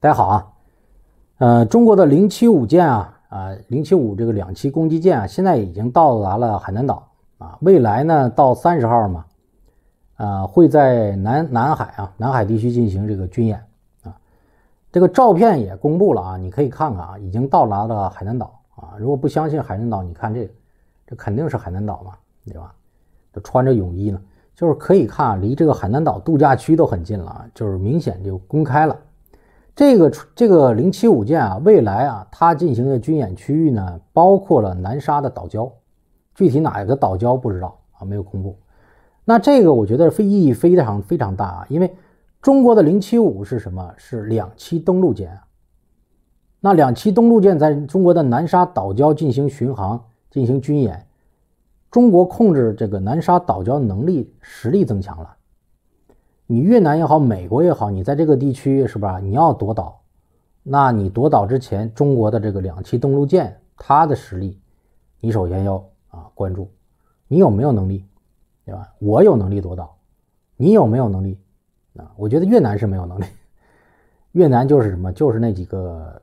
大家好啊，呃，中国的零七五舰啊，啊，零七五这个两栖攻击舰啊，现在已经到达了海南岛啊。未来呢，到三十号嘛，啊，会在南南海啊，南海地区进行这个军演啊。这个照片也公布了啊，你可以看看啊，已经到达了海南岛啊。如果不相信海南岛，你看这，这肯定是海南岛嘛，对吧？都穿着泳衣呢，就是可以看啊，离这个海南岛度假区都很近了啊，就是明显就公开了。这个这个零七五舰啊，未来啊，它进行的军演区域呢，包括了南沙的岛礁，具体哪一个岛礁不知道啊，没有公布。那这个我觉得非意义非常非常大啊，因为中国的零七五是什么？是两栖登陆舰。啊。那两栖登陆舰在中国的南沙岛礁进行巡航、进行军演，中国控制这个南沙岛礁能力实力增强了。你越南也好，美国也好，你在这个地区是吧？你要夺岛，那你夺岛之前，中国的这个两栖登陆舰，它的实力，你首先要啊关注，你有没有能力，对吧？我有能力夺岛，你有没有能力？啊，我觉得越南是没有能力。越南就是什么？就是那几个，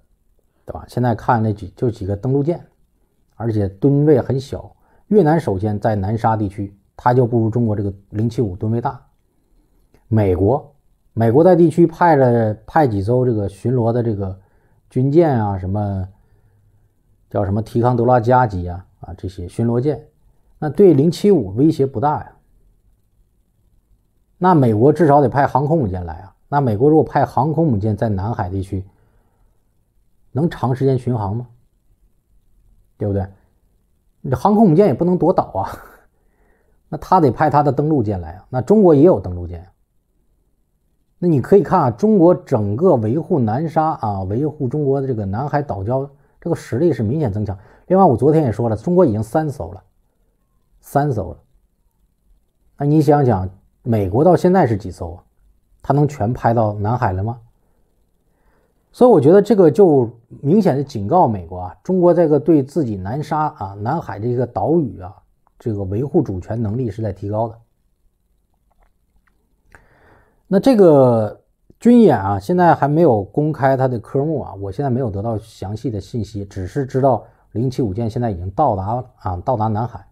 对吧？现在看那几就几个登陆舰，而且吨位很小。越南首先在南沙地区，它就不如中国这个零七五吨位大。美国，美国在地区派了派几艘这个巡逻的这个军舰啊，什么叫什么提康德拉加级啊啊这些巡逻舰，那对零七五威胁不大呀。那美国至少得派航空母舰来啊。那美国如果派航空母舰在南海地区，能长时间巡航吗？对不对？你这航空母舰也不能夺岛啊。那他得派他的登陆舰来啊。那中国也有登陆舰。那你可以看啊，中国整个维护南沙啊，维护中国的这个南海岛礁这个实力是明显增强。另外，我昨天也说了，中国已经三艘了，三艘了。那你想想，美国到现在是几艘啊？他能全拍到南海了吗？所以我觉得这个就明显的警告美国啊，中国这个对自己南沙啊、南海的一个岛屿啊，这个维护主权能力是在提高的。那这个军演啊，现在还没有公开它的科目啊，我现在没有得到详细的信息，只是知道零七五舰现在已经到达啊，到达南海。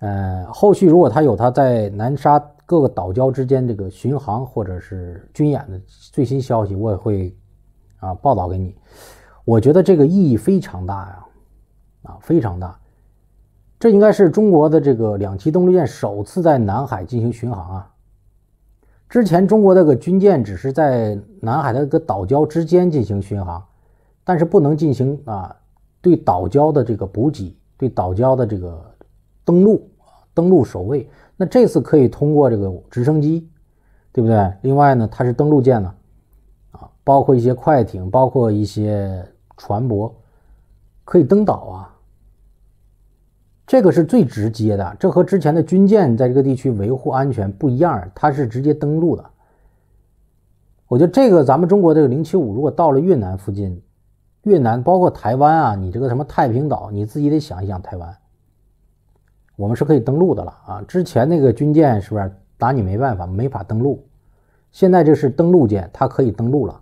呃，后续如果它有它在南沙各个岛礁之间这个巡航或者是军演的最新消息，我也会啊报道给你。我觉得这个意义非常大呀，啊非常大，这应该是中国的这个两栖动力舰首次在南海进行巡航啊。之前中国那个军舰只是在南海的个岛礁之间进行巡航，但是不能进行啊对岛礁的这个补给，对岛礁的这个登陆登陆守卫。那这次可以通过这个直升机，对不对？另外呢，它是登陆舰呢，啊，包括一些快艇，包括一些船舶，可以登岛啊。这个是最直接的，这和之前的军舰在这个地区维护安全不一样，它是直接登陆的。我觉得这个咱们中国这个零七五，如果到了越南附近，越南包括台湾啊，你这个什么太平岛，你自己得想一想台湾，我们是可以登陆的了啊。之前那个军舰是不是打你没办法，没法登陆？现在这是登陆舰，它可以登陆了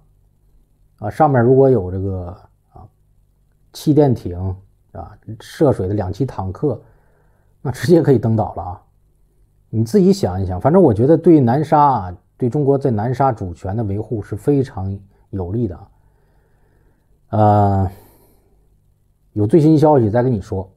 啊。上面如果有这个啊气垫艇。啊，涉水的两栖坦克，那直接可以登岛了啊！你自己想一想，反正我觉得对南沙、啊，对中国在南沙主权的维护是非常有利的。呃，有最新消息再跟你说。